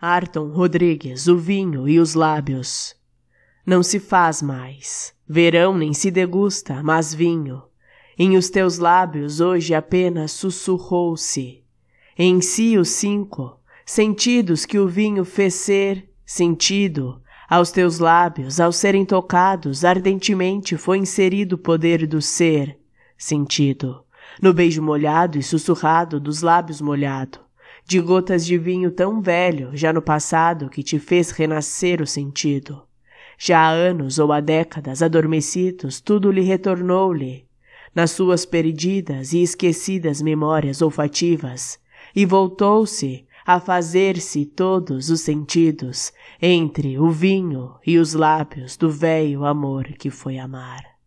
Arton Rodrigues, o vinho e os lábios. Não se faz mais, verão nem se degusta, mas vinho. Em os teus lábios hoje apenas sussurrou-se. Em si os cinco sentidos que o vinho fez ser sentido. Aos teus lábios, ao serem tocados, ardentemente foi inserido o poder do ser sentido. No beijo molhado e sussurrado dos lábios molhado de gotas de vinho tão velho, já no passado, que te fez renascer o sentido. Já há anos ou há décadas adormecidos, tudo lhe retornou-lhe, nas suas perdidas e esquecidas memórias olfativas, e voltou-se a fazer-se todos os sentidos entre o vinho e os lábios do velho amor que foi amar.